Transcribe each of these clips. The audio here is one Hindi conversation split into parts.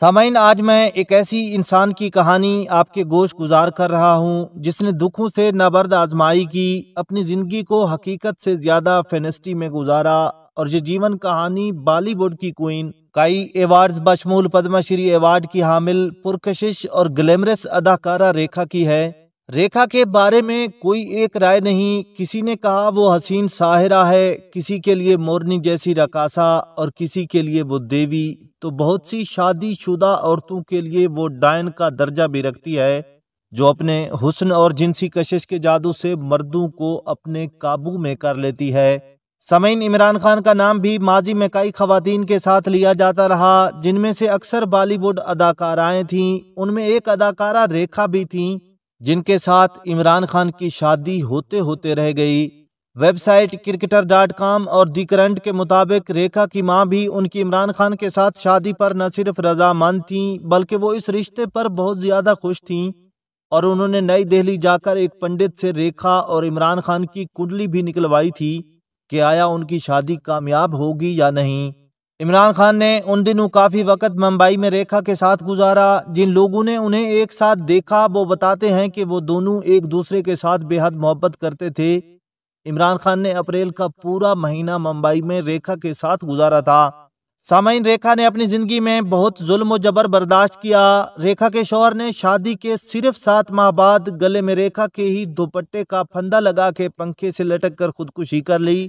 सामाइन आज मैं एक ऐसी इंसान की कहानी आपके गोश गुजार कर रहा हूं जिसने दुखों से नाबर्द आजमाई की अपनी ज़िंदगी को हकीकत से ज़्यादा फेनेस्टी में गुजारा और ये जीवन कहानी बॉलीवुड की क्वीन कई एवार्ड्स बशमूल पद्मश्री एवार्ड की हामिल पुरकशिश और ग्लैमरस अदाकारा रेखा की है रेखा के बारे में कोई एक राय नहीं किसी ने कहा वो हसीन साहिरा है किसी के लिए मोरनी जैसी रकासा और किसी के लिए वो देवी तो बहुत सी शादीशुदा औरतों के लिए वो डायन का दर्जा भी रखती है जो अपने हुस्न और जिनसी कशिश के जादू से मर्दों को अपने काबू में कर लेती है समीन इमरान खान का नाम भी माजी में कई खवतान के साथ लिया जाता रहा जिनमें से अक्सर बॉलीवुड अदाकाराएं थीं उनमें एक अदाकारा रेखा भी थीं जिनके साथ इमरान खान की शादी होते होते रह गई वेबसाइट क्रिकेटर डॉट कॉम और दी करंट के मुताबिक रेखा की मां भी उनकी इमरान खान के साथ शादी पर न सिर्फ रजामंद थीं बल्कि वो इस रिश्ते पर बहुत ज़्यादा खुश थीं और उन्होंने नई दिल्ली जाकर एक पंडित से रेखा और इमरान खान की कुंडली भी निकलवाई थी कि आया उनकी शादी कामयाब होगी या नहीं इमरान खान ने उन दिनों काफ़ी वक्त मुंबई में रेखा के साथ गुजारा जिन लोगों ने उन्हें एक साथ देखा वो बताते हैं कि वो दोनों एक दूसरे के साथ बेहद मोहब्बत करते थे इमरान खान ने अप्रैल का पूरा महीना मुंबई में रेखा के साथ गुजारा था सामाइन रेखा ने अपनी ज़िंदगी में बहुत जुल्म जबर बर्दाश्त किया रेखा के शोहर ने शादी के सिर्फ सात माह बाद गले में रेखा के ही दोपट्टे का फंदा लगा के पंखे से लटक कर खुदकुशी कर ली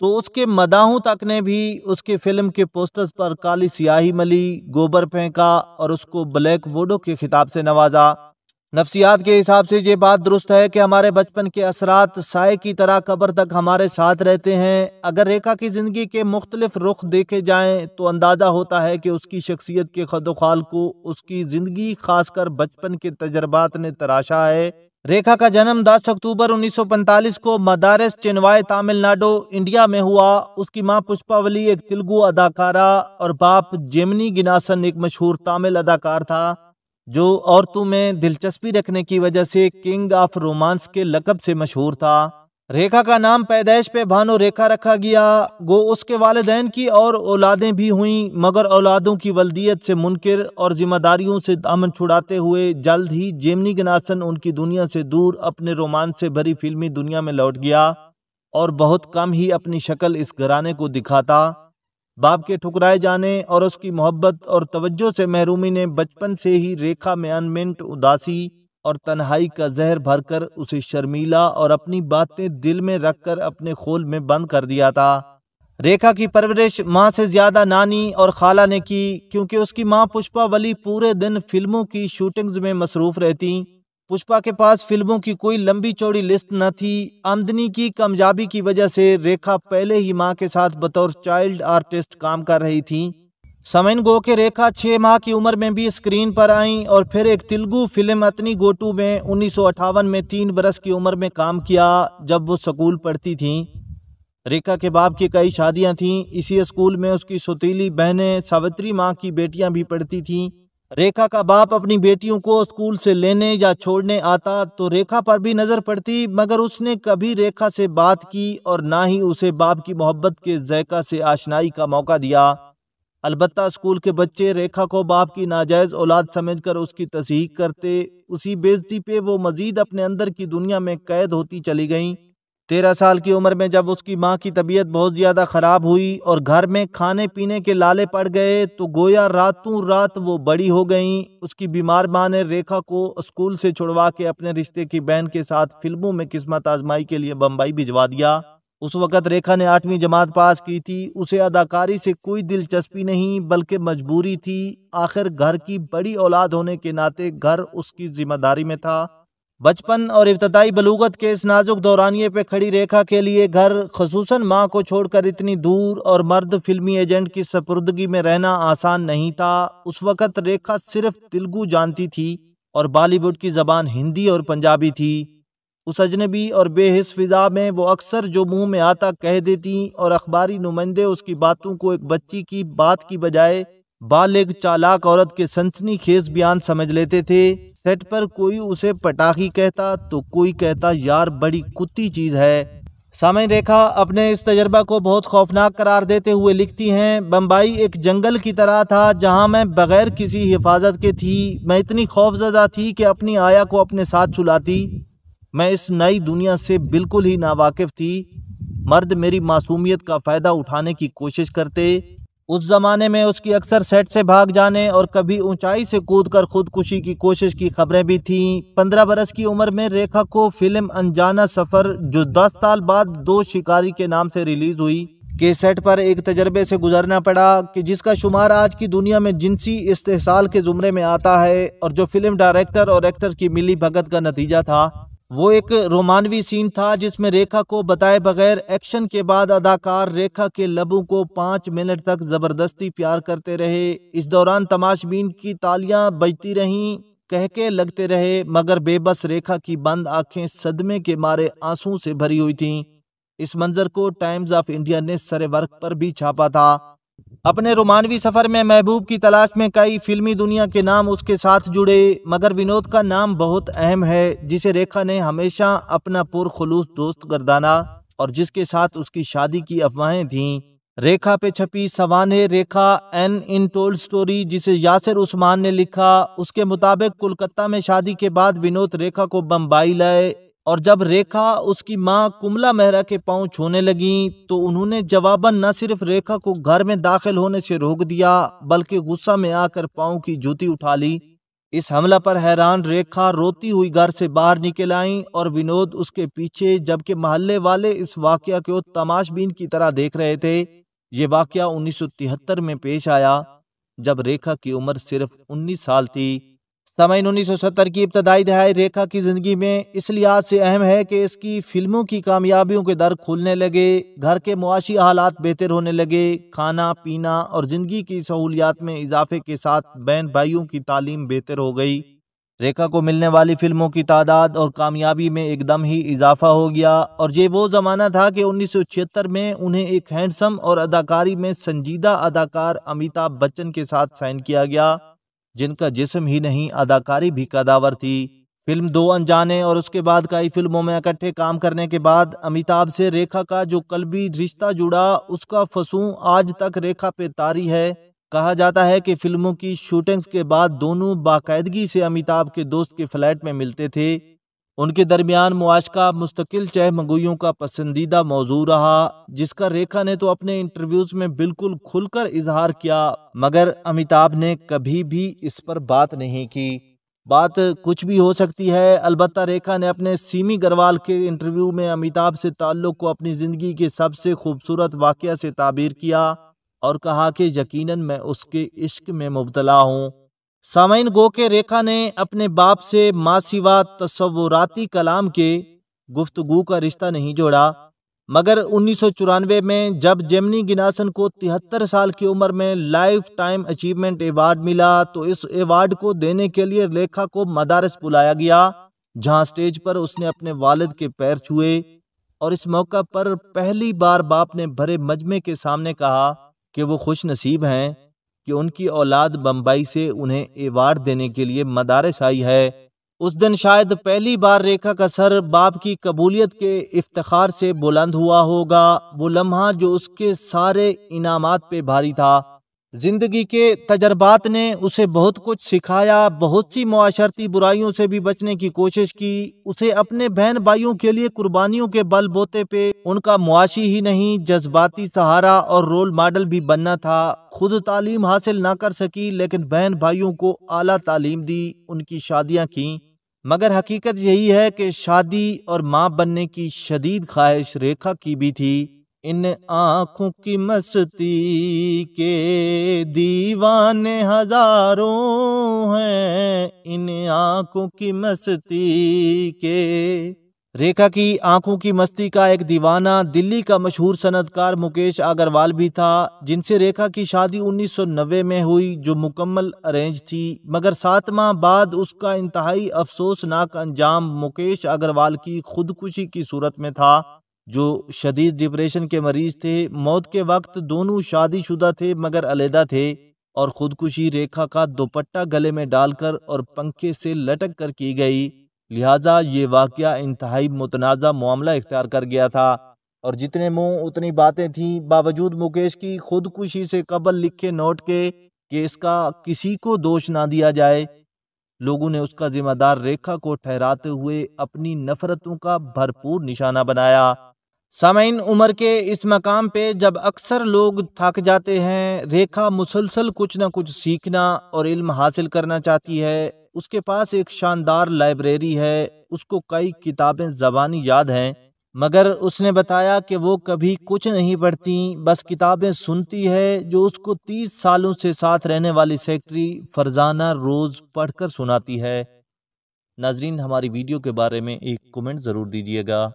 तो उसके मदाहों तक ने भी उसके फिल्म के पोस्टर्स पर काली सियाही मली गोबर फेंका और उसको ब्लैक वोडो के खिताब से नवाजा नफ्सियात के हिसाब से ये बात दुरुस्त है कि हमारे बचपन के असरात साय की तरह कब्र तक हमारे साथ रहते हैं अगर रेखा की ज़िंदगी के मुख्तलिफ रुख देखे जाएं तो अंदाज़ा होता है कि उसकी शख्सियत के खदोखाल को उसकी ज़िंदगी खासकर बचपन के तजर्बात ने तराशा है रेखा का जन्म 10 अक्टूबर 1945 को मदारस चिनवाए तमिलनाडु इंडिया में हुआ उसकी मां पुष्पावली एक तेलुगु अदाकारा और बाप जेमनी गिनासन एक मशहूर तमिल अदाकार था जो औरतों में दिलचस्पी रखने की वजह से किंग ऑफ रोमांस के लकब से मशहूर था रेखा का नाम पैदाइश पे भानो रेखा रखा गया गो उसके वालदेन की और औलादें भी हुईं मगर औलादों की वलदियत से मुनकर और जिम्मेदारियों से दामन छुड़ाते हुए जल्द ही जेमनी गनासन उनकी दुनिया से दूर अपने रोमांच से भरी फिल्मी दुनिया में लौट गया और बहुत कम ही अपनी शक्ल इस घराने को दिखाता बाप के ठुकराए जाने और उसकी मोहब्बत और तवज्जो से महरूमी ने बचपन से ही रेखा मैनमेंट उदासी और तन्हाई का जहर भरकर उसे शर्मीला और अपनी बातें दिल में रखकर अपने खोल में बंद कर दिया था रेखा की परवरिश माँ से ज़्यादा नानी और खाला ने की क्योंकि उसकी माँ पुष्पा वली पूरे दिन फिल्मों की शूटिंग्स में मसरूफ रहती पुष्पा के पास फिल्मों की कोई लंबी चौड़ी लिस्ट न थी आमदनी की कमजाबी की वजह से रेखा पहले ही माँ के साथ बतौर चाइल्ड आर्टिस्ट काम कर रही थी समन गो के रेखा छः माह की उम्र में भी स्क्रीन पर आईं और फिर एक तेलुगु फिल्म अतनी गोटू में उन्नीस में तीन बरस की उम्र में काम किया जब वो स्कूल पढ़ती थीं रेखा के बाप की कई शादियां थीं इसी स्कूल में उसकी सुतीली बहनें सावित्री माँ की बेटियां भी पढ़ती थीं रेखा का बाप अपनी बेटियों को स्कूल से लेने या छोड़ने आता तो रेखा पर भी नज़र पड़ती मगर उसने कभी रेखा से बात की और ना ही उसे बाप की मोहब्बत के जयका से आशनाई का मौका दिया अलबत् स्कूल के बच्चे रेखा को बाप की नाजायज़ औलाद समझकर उसकी तस्हीक करते उसी बेजती पे वो मज़ीद अपने अंदर की दुनिया में कैद होती चली गईं तेरह साल की उम्र में जब उसकी माँ की तबीयत बहुत ज़्यादा ख़राब हुई और घर में खाने पीने के लाले पड़ गए तो गोया रातों रात वो बड़ी हो गईं उसकी बीमार माँ ने रेखा को स्कूल से छुड़वा के अपने रिश्ते की बहन के साथ फिल्मों में किस्मत आजमाई के लिए बम्बई भिजवा दिया उस वक़्त रेखा ने आठवीं जमात पास की थी उसे अदाकारी से कोई दिलचस्पी नहीं बल्कि मजबूरी थी आखिर घर की बड़ी औलाद होने के नाते घर उसकी जिम्मेदारी में था बचपन और इब्तदाई बलूगत के इस नाजुक दौरानिए पे खड़ी रेखा के लिए घर खसूस माँ को छोड़कर इतनी दूर और मर्द फिल्मी एजेंट की सपुर्दगी में रहना आसान नहीं था उस वक़्त रेखा सिर्फ तेलुगू जानती थी और बॉलीवुड की जबान हिंदी और पंजाबी थी उस अजनबी और बेहस फिज़ा में वो अक्सर जो मुंह में आता कह देती और अखबारी नुमाइंदे उसकी बातों को एक बच्ची की बात की बजाय बालिग चालाक औरत के सनसनी खेज बयान समझ लेते थे सेट पर कोई उसे पटाखी कहता तो कोई कहता यार बड़ी कुत्ती चीज़ है समय रेखा अपने इस तजर्बा को बहुत खौफनाक करार देते हुए लिखती हैं बम्बई एक जंगल की तरह था जहां मैं बगैर किसी हिफाजत के थी मैं इतनी खौफजदा थी कि अपनी आया को अपने साथ छुलाती मैं इस नई दुनिया से बिल्कुल ही नावाकिफ थी मर्द मेरी मासूमियत का फ़ायदा उठाने की कोशिश करते उस ज़माने में उसकी अक्सर सेट से भाग जाने और कभी ऊंचाई से कूदकर खुदकुशी की कोशिश की खबरें भी थीं पंद्रह बरस की उम्र में रेखा को फिल्म अनजाना सफ़र जो दस साल बाद दो शिकारी के नाम से रिलीज़ हुई के सेट पर एक तजर्बे से गुजरना पड़ा कि जिसका शुमार आज की दुनिया में जिनसी इस्तेसाल के ज़ुमरे में आता है और जो फिल्म डायरेक्टर और एक्टर की मिली भगत का नतीजा था वो एक रोमानवी सीन था जिसमें रेखा को बताए बगैर एक्शन के बाद अदाकार रेखा के लबों को पाँच मिनट तक ज़बरदस्ती प्यार करते रहे इस दौरान तमाशबीन की तालियां बजती रहीं कहके लगते रहे मगर बेबस रेखा की बंद आंखें सदमे के मारे आंसू से भरी हुई थीं इस मंजर को टाइम्स ऑफ इंडिया ने सरे वर्क पर भी छापा था अपने रोमानवी सफ़र में महबूब की तलाश में कई फिल्मी दुनिया के नाम उसके साथ जुड़े मगर विनोद का नाम बहुत अहम है जिसे रेखा ने हमेशा अपना पुरखलूस दोस्त गर्दाना और जिसके साथ उसकी शादी की अफवाहें थीं रेखा पे छपी सवान Rekha an untold story जिसे यासिर उस्मान ने लिखा उसके मुताबिक कोलकाता में शादी के बाद विनोद रेखा को बम्बई लाए और जब रेखा उसकी माँ कुमला मेहरा के पांव छूने लगी तो उन्होंने जवाबन न सिर्फ रेखा को घर में दाखिल होने से रोक दिया बल्कि गुस्सा में आकर पांव की जूती उठा ली इस हमला पर हैरान रेखा रोती हुई घर से बाहर निकल आई और विनोद उसके पीछे जबकि मोहल्ले वाले इस वाक्य को तमाशबीन की तरह देख रहे थे ये वाक्य उन्नीस में पेश आया जब रेखा की उम्र सिर्फ 19 साल थी सामीन उन्नीस सौ सत्तर की इब्तदाई दहाई रेखा की ज़िंदगी में इस लिहाज से अहम है कि इसकी फिल्मों की कामयाबियों के दर खुलने लगे घर के मुआशी हालात बेहतर होने लगे खाना पीना और ज़िंदगी की सहूलियात में इजाफे के साथ बहन भाइयों की तालीम बेहतर हो गई रेखा को मिलने वाली फिल्मों की तादाद और कामयाबी में एकदम ही इजाफा हो गया और ये वो ज़माना था कि छिहत्तर में उन्हें एक हैंडसम और अदाकारी में संजीदा अदाकार अमिताभ बच्चन के साथ साइन किया गया जिनका जिस्म ही नहीं अदाकारी भी कदावर थी फिल्म दो अनजाने और उसके बाद कई फिल्मों में इकट्ठे काम करने के बाद अमिताभ से रेखा का जो भी रिश्ता जुड़ा उसका फसू आज तक रेखा पे तारी है कहा जाता है कि फिल्मों की शूटिंग्स के बाद दोनों बाकायदगी से अमिताभ के दोस्त के फ्लैट में मिलते थे उनके दरमियान मुआशका मुस्तकिल चह मंगुइयों का पसंदीदा मौजू रहा जिसका रेखा ने तो अपने इंटरव्यूज में बिल्कुल खुलकर इजहार किया मगर अमिताभ ने कभी भी इस पर बात नहीं की बात कुछ भी हो सकती है अलबत् रेखा ने अपने सीमी गरवाल के इंटरव्यू में अमिताभ से ताल्लुक़ को अपनी ज़िंदगी के सबसे खूबसूरत वाक्य से ताबीर किया और कहा कि यकीनन मैं उसके इश्क में मुबतला हूँ सामाइन गो के रेखा ने अपने बाप से मासीवा तस्वुराती कलाम के गुफ्तगु का रिश्ता नहीं जोड़ा मगर उन्नीस में जब जेमनी गिनासन को तिहत्तर साल की उम्र में लाइफ टाइम अचीवमेंट एवार्ड मिला तो इस एवार्ड को देने के लिए रेखा को मदारस बुलाया गया जहां स्टेज पर उसने अपने वालिद के पैर छुए और इस मौका पर पहली बार बाप ने भरे मजमे के सामने कहा कि वो खुश नसीब हैं कि उनकी औलाद बम्बई से उन्हें एवार्ड देने के लिए मदारस आई है उस दिन शायद पहली बार रेखा का सर बाप की कबूलियत के इफ्तार से बुलंद हुआ होगा वो लम्हा जो उसके सारे इनामात पे भारी था ज़िंदगी के तजर्बात ने उसे बहुत कुछ सिखाया बहुत सी माशरती बुराइयों से भी बचने की कोशिश की उसे अपने बहन भाइयों के लिए कुर्बानियों के बल बोते पे उनका मुआशी ही नहीं जज्बाती सहारा और रोल मॉडल भी बनना था खुद तालीम हासिल ना कर सकी लेकिन बहन भाइयों को आला तालीम दी उनकी शादियाँ की मगर हकीकत यही है कि शादी और माँ बनने की शदीद ख्वाहिश रेखा की भी थी इन आँखों की मस्ती के दीवाने हजारों हैं इन आँखों की मस्ती के रेखा की आंखों की मस्ती का एक दीवाना दिल्ली का मशहूर सनतकार मुकेश अग्रवाल भी था जिनसे रेखा की शादी 1990 में हुई जो मुकम्मल अरेंज थी मगर सात माह बाद उसका इंतहाई अफसोसनाक अंजाम मुकेश अग्रवाल की खुदकुशी की सूरत में था जो शदीद डिप्रेशन के मरीज थे मौत के वक्त दोनों शादीशुदा थे मगर अलहदा थे और ख़ुदकुशी रेखा का दोपट्टा गले में डालकर और पंखे से लटक कर की गई लिहाजा ये वाक़ इंतहाई मुतनाजा मामला इख्तियार कर गया था और जितने मुँह उतनी बातें थीं बावजूद मुकेश की खुदकुशी से कबल लिखे नोट के कि इसका किसी को दोष ना दिया जाए लोगों ने उसका जिम्मेदार रेखा को ठहराते हुए अपनी नफरतों का भरपूर निशाना बनाया सामयन उम्र के इस मकाम पे जब अक्सर लोग थक जाते हैं रेखा मुसलसल कुछ ना कुछ सीखना और इल्म हासिल करना चाहती है उसके पास एक शानदार लाइब्रेरी है उसको कई किताबें जबानी याद हैं मगर उसने बताया कि वो कभी कुछ नहीं पढ़ती बस किताबें सुनती है जो उसको तीस सालों से साथ रहने वाली सेक्रेटरी फरजाना रोज़ पढ़कर सुनाती है नाजरीन हमारी वीडियो के बारे में एक कमेंट ज़रूर दीजिएगा